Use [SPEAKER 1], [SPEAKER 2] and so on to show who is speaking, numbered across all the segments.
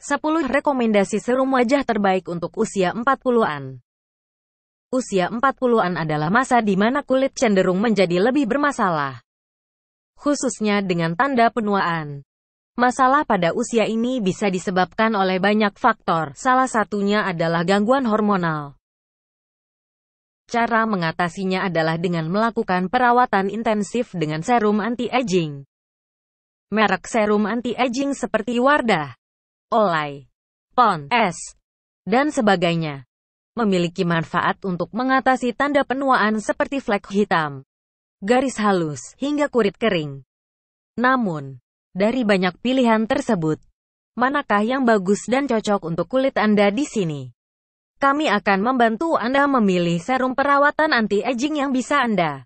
[SPEAKER 1] 10 Rekomendasi Serum Wajah Terbaik untuk Usia 40-an Usia 40-an adalah masa di mana kulit cenderung menjadi lebih bermasalah, khususnya dengan tanda penuaan. Masalah pada usia ini bisa disebabkan oleh banyak faktor, salah satunya adalah gangguan hormonal. Cara mengatasinya adalah dengan melakukan perawatan intensif dengan serum anti-aging. Merek serum anti-aging seperti Wardah, olai, pon es, dan sebagainya. Memiliki manfaat untuk mengatasi tanda penuaan seperti flek hitam, garis halus, hingga kulit kering. Namun, dari banyak pilihan tersebut, manakah yang bagus dan cocok untuk kulit Anda di sini? Kami akan membantu Anda memilih serum perawatan anti-aging yang bisa Anda.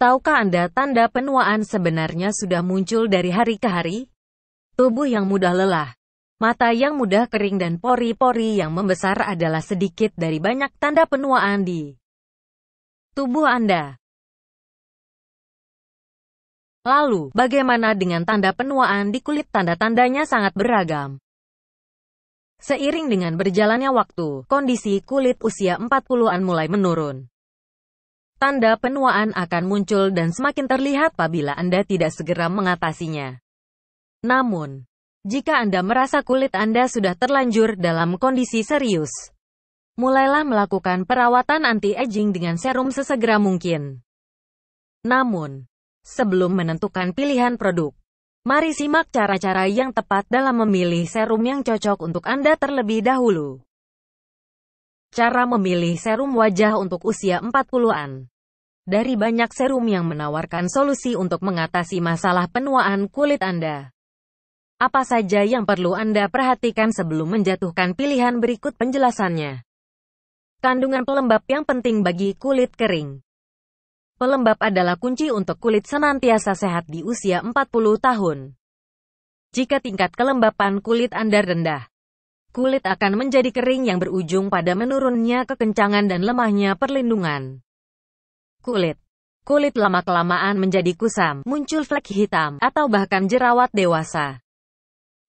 [SPEAKER 1] Tahukah Anda tanda penuaan sebenarnya sudah muncul dari hari ke hari? tubuh yang mudah lelah, mata yang mudah kering dan pori-pori yang membesar adalah sedikit dari banyak tanda penuaan di tubuh Anda. Lalu, bagaimana dengan tanda penuaan di kulit? Tanda-tandanya sangat beragam. Seiring dengan berjalannya waktu, kondisi kulit usia 40-an mulai menurun. Tanda penuaan akan muncul dan semakin terlihat apabila Anda tidak segera mengatasinya. Namun, jika Anda merasa kulit Anda sudah terlanjur dalam kondisi serius, mulailah melakukan perawatan anti-aging dengan serum sesegera mungkin. Namun, sebelum menentukan pilihan produk, mari simak cara-cara yang tepat dalam memilih serum yang cocok untuk Anda terlebih dahulu. Cara memilih serum wajah untuk usia 40-an Dari banyak serum yang menawarkan solusi untuk mengatasi masalah penuaan kulit Anda, apa saja yang perlu Anda perhatikan sebelum menjatuhkan pilihan berikut penjelasannya. Kandungan pelembab yang penting bagi kulit kering. Pelembab adalah kunci untuk kulit senantiasa sehat di usia 40 tahun. Jika tingkat kelembapan kulit Anda rendah, kulit akan menjadi kering yang berujung pada menurunnya kekencangan dan lemahnya perlindungan. Kulit Kulit lama-kelamaan menjadi kusam, muncul flek hitam, atau bahkan jerawat dewasa.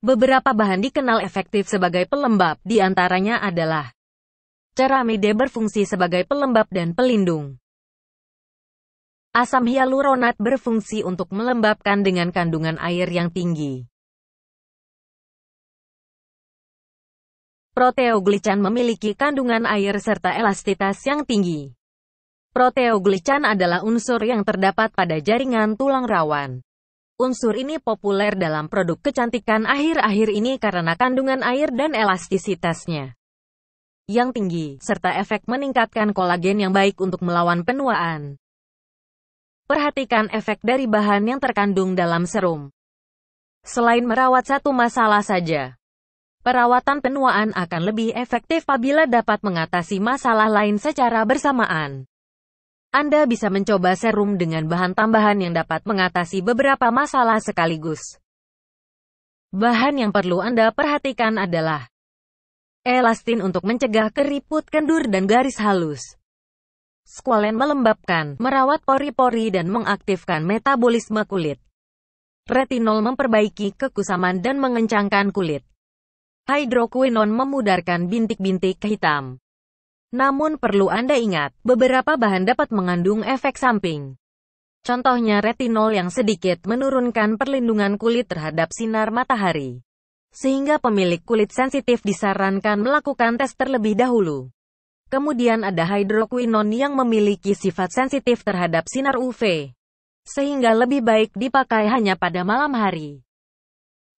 [SPEAKER 1] Beberapa bahan dikenal efektif sebagai pelembab, di antaranya adalah Ceramide berfungsi sebagai pelembab dan pelindung. Asam hyaluronat berfungsi untuk melembabkan dengan kandungan air yang tinggi. Proteoglican memiliki kandungan air serta elastitas yang tinggi. Proteoglican adalah unsur yang terdapat pada jaringan tulang rawan. Unsur ini populer dalam produk kecantikan akhir-akhir ini karena kandungan air dan elastisitasnya yang tinggi, serta efek meningkatkan kolagen yang baik untuk melawan penuaan. Perhatikan efek dari bahan yang terkandung dalam serum. Selain merawat satu masalah saja, perawatan penuaan akan lebih efektif apabila dapat mengatasi masalah lain secara bersamaan. Anda bisa mencoba serum dengan bahan tambahan yang dapat mengatasi beberapa masalah sekaligus. Bahan yang perlu Anda perhatikan adalah elastin untuk mencegah keriput kendur dan garis halus. Squalene melembabkan, merawat pori-pori dan mengaktifkan metabolisme kulit. Retinol memperbaiki kekusaman dan mengencangkan kulit. Hydroquinone memudarkan bintik-bintik hitam. Namun perlu Anda ingat, beberapa bahan dapat mengandung efek samping. Contohnya retinol yang sedikit menurunkan perlindungan kulit terhadap sinar matahari. Sehingga pemilik kulit sensitif disarankan melakukan tes terlebih dahulu. Kemudian ada hidroquinon yang memiliki sifat sensitif terhadap sinar UV. Sehingga lebih baik dipakai hanya pada malam hari.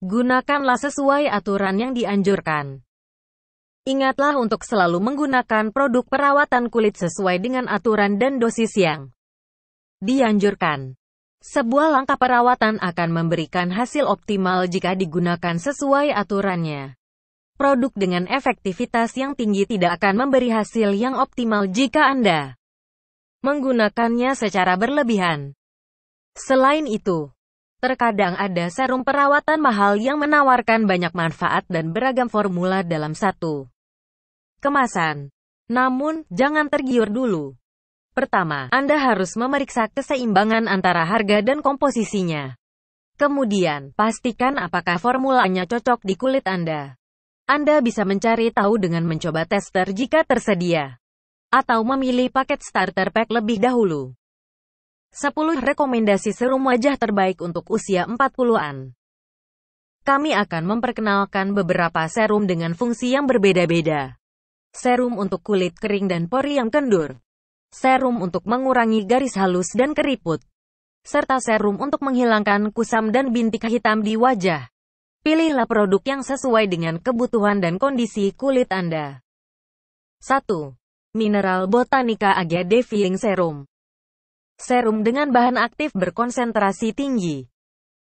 [SPEAKER 1] Gunakanlah sesuai aturan yang dianjurkan. Ingatlah untuk selalu menggunakan produk perawatan kulit sesuai dengan aturan dan dosis yang dianjurkan. Sebuah langkah perawatan akan memberikan hasil optimal jika digunakan sesuai aturannya. Produk dengan efektivitas yang tinggi tidak akan memberi hasil yang optimal jika Anda menggunakannya secara berlebihan. Selain itu, terkadang ada serum perawatan mahal yang menawarkan banyak manfaat dan beragam formula dalam satu kemasan. Namun, jangan tergiur dulu. Pertama, Anda harus memeriksa keseimbangan antara harga dan komposisinya. Kemudian, pastikan apakah formulanya cocok di kulit Anda. Anda bisa mencari tahu dengan mencoba tester jika tersedia. Atau memilih paket starter pack lebih dahulu. 10 rekomendasi serum wajah terbaik untuk usia 40-an. Kami akan memperkenalkan beberapa serum dengan fungsi yang berbeda-beda. Serum untuk kulit kering dan pori yang kendur. Serum untuk mengurangi garis halus dan keriput. Serta serum untuk menghilangkan kusam dan bintik hitam di wajah. Pilihlah produk yang sesuai dengan kebutuhan dan kondisi kulit Anda. 1. Mineral Botanica Age Defiling Serum Serum dengan bahan aktif berkonsentrasi tinggi.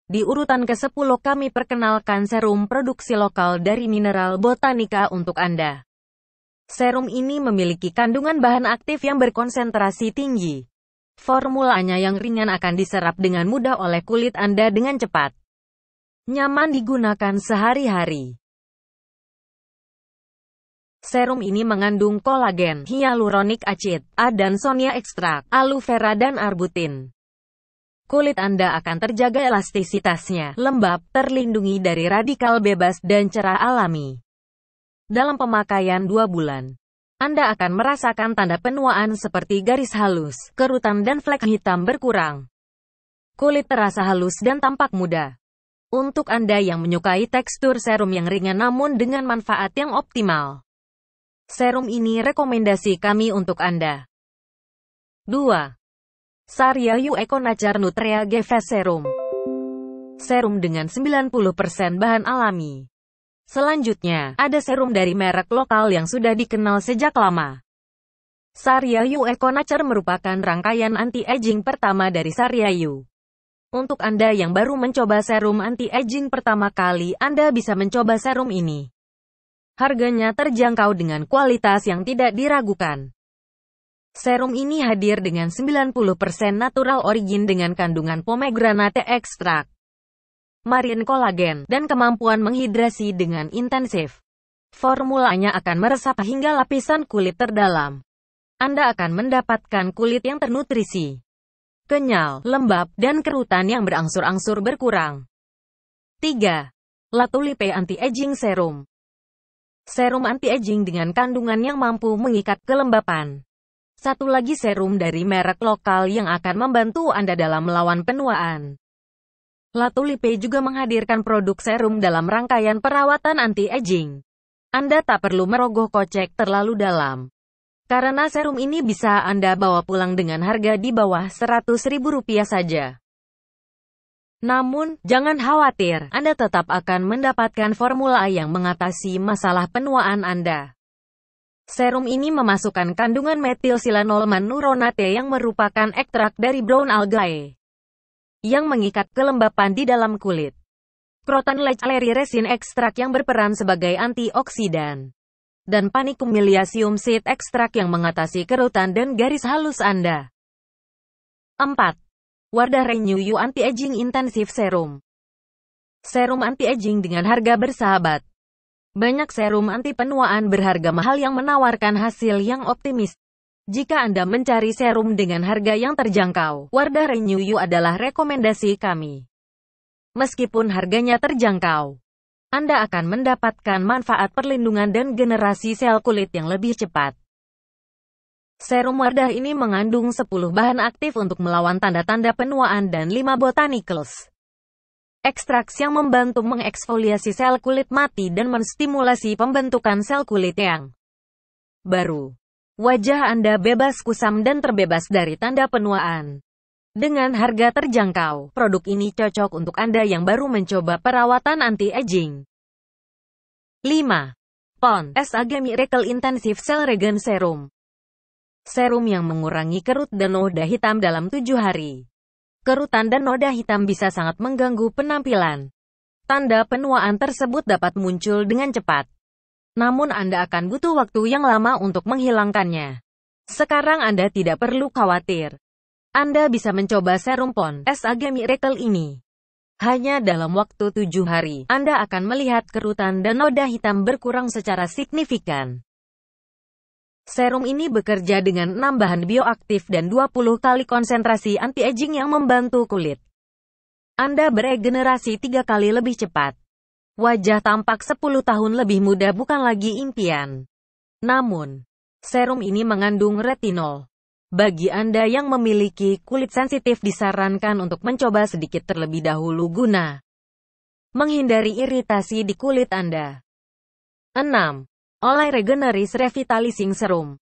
[SPEAKER 1] Di urutan ke-10 kami perkenalkan serum produksi lokal dari mineral Botanica untuk Anda. Serum ini memiliki kandungan bahan aktif yang berkonsentrasi tinggi. Formulanya yang ringan akan diserap dengan mudah oleh kulit Anda dengan cepat. Nyaman digunakan sehari-hari. Serum ini mengandung kolagen, hyaluronic acid, adansonia ekstrak, aloe vera dan arbutin. Kulit Anda akan terjaga elastisitasnya, lembab, terlindungi dari radikal bebas dan cerah alami. Dalam pemakaian dua bulan, Anda akan merasakan tanda penuaan seperti garis halus, kerutan dan flek hitam berkurang. Kulit terasa halus dan tampak muda. Untuk Anda yang menyukai tekstur serum yang ringan namun dengan manfaat yang optimal. Serum ini rekomendasi kami untuk Anda. 2. Saria U Eco Nacar Nutria Geves Serum Serum dengan 90% bahan alami. Selanjutnya, ada serum dari merek lokal yang sudah dikenal sejak lama. Saryayu Nature merupakan rangkaian anti-aging pertama dari Saryayu. Untuk Anda yang baru mencoba serum anti-aging pertama kali, Anda bisa mencoba serum ini. Harganya terjangkau dengan kualitas yang tidak diragukan. Serum ini hadir dengan 90% natural origin dengan kandungan pomegranate ekstrak marin kolagen, dan kemampuan menghidrasi dengan intensif. Formulanya akan meresap hingga lapisan kulit terdalam. Anda akan mendapatkan kulit yang ternutrisi, kenyal, lembab, dan kerutan yang berangsur-angsur berkurang. 3. Latulipe Anti-Aging Serum Serum anti-aging dengan kandungan yang mampu mengikat kelembapan. Satu lagi serum dari merek lokal yang akan membantu Anda dalam melawan penuaan. Latulipe juga menghadirkan produk serum dalam rangkaian perawatan anti-aging. Anda tak perlu merogoh kocek terlalu dalam. Karena serum ini bisa Anda bawa pulang dengan harga di bawah Rp100.000 saja. Namun, jangan khawatir, Anda tetap akan mendapatkan formula yang mengatasi masalah penuaan Anda. Serum ini memasukkan kandungan metil silanol yang merupakan ekstrak dari brown algae yang mengikat kelembapan di dalam kulit. Croton Lecleri resin ekstrak yang berperan sebagai antioksidan. Dan panikum miliasium seed ekstrak yang mengatasi kerutan dan garis halus Anda. 4. Wardah Renew You Anti-Aging Intensive Serum Serum anti-aging dengan harga bersahabat. Banyak serum anti penuaan berharga mahal yang menawarkan hasil yang optimis. Jika Anda mencari serum dengan harga yang terjangkau, Wardah Renew You adalah rekomendasi kami. Meskipun harganya terjangkau, Anda akan mendapatkan manfaat perlindungan dan generasi sel kulit yang lebih cepat. Serum Wardah ini mengandung 10 bahan aktif untuk melawan tanda-tanda penuaan dan 5 botanicals. Ekstrak yang membantu mengeksfoliasi sel kulit mati dan menstimulasi pembentukan sel kulit yang baru. Wajah Anda bebas kusam dan terbebas dari tanda penuaan. Dengan harga terjangkau, produk ini cocok untuk Anda yang baru mencoba perawatan anti-aging. 5. PON Esage Miracle Intensive Cell Regen Serum Serum yang mengurangi kerut dan noda hitam dalam 7 hari. Kerutan dan noda hitam bisa sangat mengganggu penampilan. Tanda penuaan tersebut dapat muncul dengan cepat. Namun Anda akan butuh waktu yang lama untuk menghilangkannya. Sekarang Anda tidak perlu khawatir. Anda bisa mencoba serum PON SAG Miracle ini. Hanya dalam waktu tujuh hari, Anda akan melihat kerutan dan noda hitam berkurang secara signifikan. Serum ini bekerja dengan 6 bahan bioaktif dan 20 kali konsentrasi anti-aging yang membantu kulit. Anda beregenerasi tiga kali lebih cepat. Wajah tampak 10 tahun lebih muda bukan lagi impian. Namun, serum ini mengandung retinol. Bagi Anda yang memiliki kulit sensitif disarankan untuk mencoba sedikit terlebih dahulu guna menghindari iritasi di kulit Anda. 6. Olay Regeneris Revitalizing Serum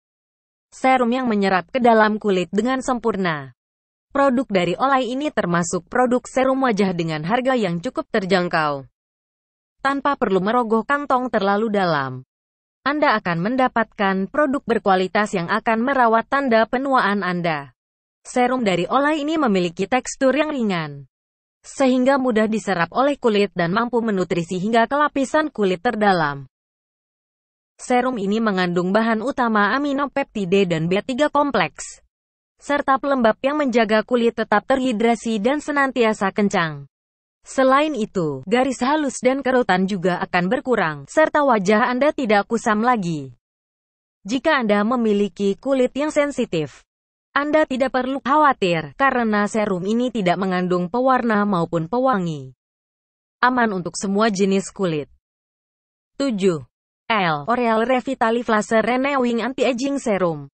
[SPEAKER 1] Serum yang menyerap ke dalam kulit dengan sempurna. Produk dari Olay ini termasuk produk serum wajah dengan harga yang cukup terjangkau tanpa perlu merogoh kantong terlalu dalam. Anda akan mendapatkan produk berkualitas yang akan merawat tanda penuaan Anda. Serum dari Olay ini memiliki tekstur yang ringan, sehingga mudah diserap oleh kulit dan mampu menutrisi hingga ke lapisan kulit terdalam. Serum ini mengandung bahan utama aminopeptide dan B3 kompleks, serta pelembab yang menjaga kulit tetap terhidrasi dan senantiasa kencang. Selain itu, garis halus dan kerutan juga akan berkurang, serta wajah Anda tidak kusam lagi. Jika Anda memiliki kulit yang sensitif, Anda tidak perlu khawatir, karena serum ini tidak mengandung pewarna maupun pewangi. Aman untuk semua jenis kulit. 7. L. Oreal Revitaliflaser Renewing Anti-Aging Serum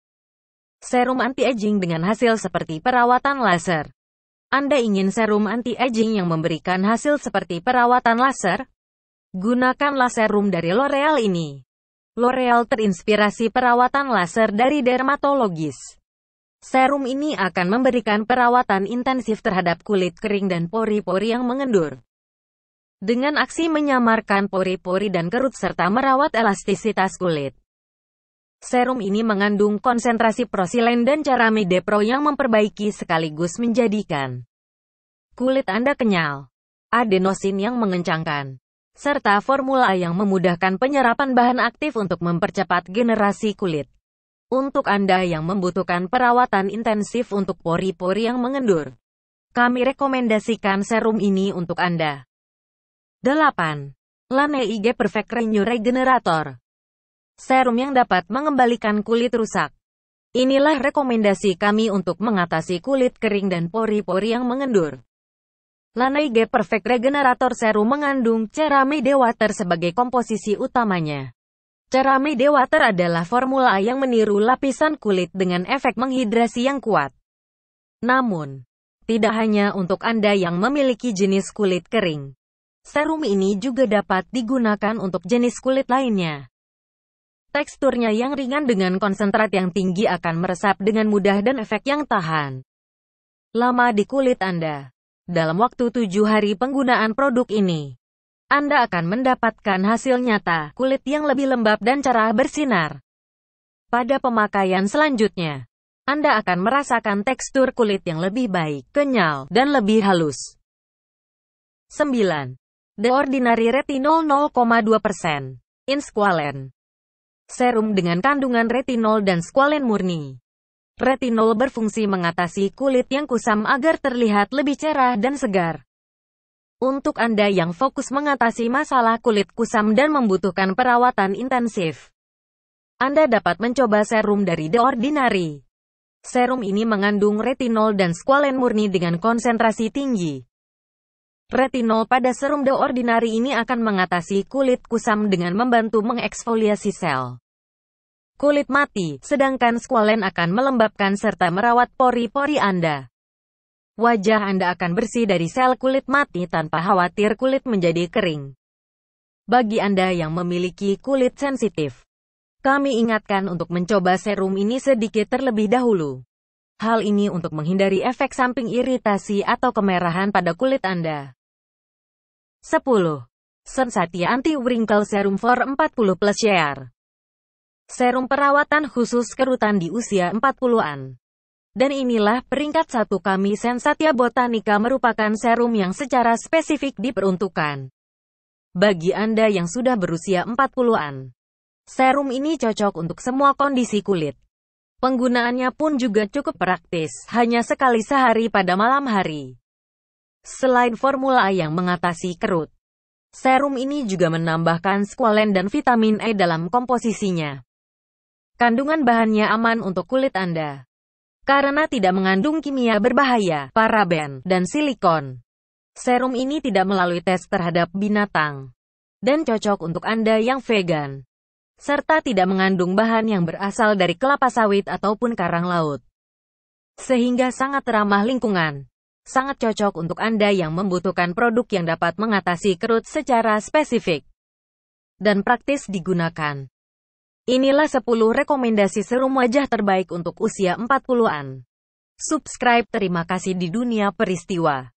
[SPEAKER 1] Serum anti-aging dengan hasil seperti perawatan laser. Anda ingin serum anti-aging yang memberikan hasil seperti perawatan laser? Gunakanlah serum dari L'Oreal ini. L'Oreal terinspirasi perawatan laser dari dermatologis. Serum ini akan memberikan perawatan intensif terhadap kulit kering dan pori-pori yang mengendur. Dengan aksi menyamarkan pori-pori dan kerut serta merawat elastisitas kulit. Serum ini mengandung konsentrasi prosilen dan ceramide pro yang memperbaiki sekaligus menjadikan kulit Anda kenyal, adenosin yang mengencangkan, serta formula yang memudahkan penyerapan bahan aktif untuk mempercepat generasi kulit. Untuk Anda yang membutuhkan perawatan intensif untuk pori-pori yang mengendur, kami rekomendasikan serum ini untuk Anda. 8. Lane Perfect Renew Regenerator serum yang dapat mengembalikan kulit rusak. Inilah rekomendasi kami untuk mengatasi kulit kering dan pori-pori yang mengendur. Lanai G Perfect Regenerator Serum mengandung ceramide Water sebagai komposisi utamanya. Ceramide Water adalah formula yang meniru lapisan kulit dengan efek menghidrasi yang kuat. Namun, tidak hanya untuk Anda yang memiliki jenis kulit kering. Serum ini juga dapat digunakan untuk jenis kulit lainnya. Teksturnya yang ringan dengan konsentrat yang tinggi akan meresap dengan mudah dan efek yang tahan lama di kulit Anda. Dalam waktu tujuh hari penggunaan produk ini, Anda akan mendapatkan hasil nyata, kulit yang lebih lembab dan cerah bersinar. Pada pemakaian selanjutnya, Anda akan merasakan tekstur kulit yang lebih baik, kenyal, dan lebih halus. 9. The Ordinary Retinol 0,2% Insqualene serum dengan kandungan retinol dan squalen murni. Retinol berfungsi mengatasi kulit yang kusam agar terlihat lebih cerah dan segar. Untuk Anda yang fokus mengatasi masalah kulit kusam dan membutuhkan perawatan intensif, Anda dapat mencoba serum dari The Ordinary. Serum ini mengandung retinol dan squalen murni dengan konsentrasi tinggi. Retinol pada serum The Ordinary ini akan mengatasi kulit kusam dengan membantu mengeksfoliasi sel kulit mati, sedangkan squalen akan melembabkan serta merawat pori-pori Anda. Wajah Anda akan bersih dari sel kulit mati tanpa khawatir kulit menjadi kering. Bagi Anda yang memiliki kulit sensitif, kami ingatkan untuk mencoba serum ini sedikit terlebih dahulu. Hal ini untuk menghindari efek samping iritasi atau kemerahan pada kulit Anda. 10. Sensatia Anti Wrinkle Serum for 40 Plus Share Serum perawatan khusus kerutan di usia 40-an. Dan inilah peringkat satu kami Sensatia Botanica merupakan serum yang secara spesifik diperuntukkan. Bagi Anda yang sudah berusia 40-an, serum ini cocok untuk semua kondisi kulit. Penggunaannya pun juga cukup praktis, hanya sekali sehari pada malam hari. Selain formula yang mengatasi kerut, serum ini juga menambahkan squalene dan vitamin E dalam komposisinya. Kandungan bahannya aman untuk kulit Anda karena tidak mengandung kimia berbahaya, paraben, dan silikon. Serum ini tidak melalui tes terhadap binatang dan cocok untuk Anda yang vegan serta tidak mengandung bahan yang berasal dari kelapa sawit ataupun karang laut. Sehingga sangat ramah lingkungan. Sangat cocok untuk Anda yang membutuhkan produk yang dapat mengatasi kerut secara spesifik dan praktis digunakan. Inilah 10 rekomendasi serum wajah terbaik untuk usia 40-an. Subscribe terima kasih di dunia peristiwa.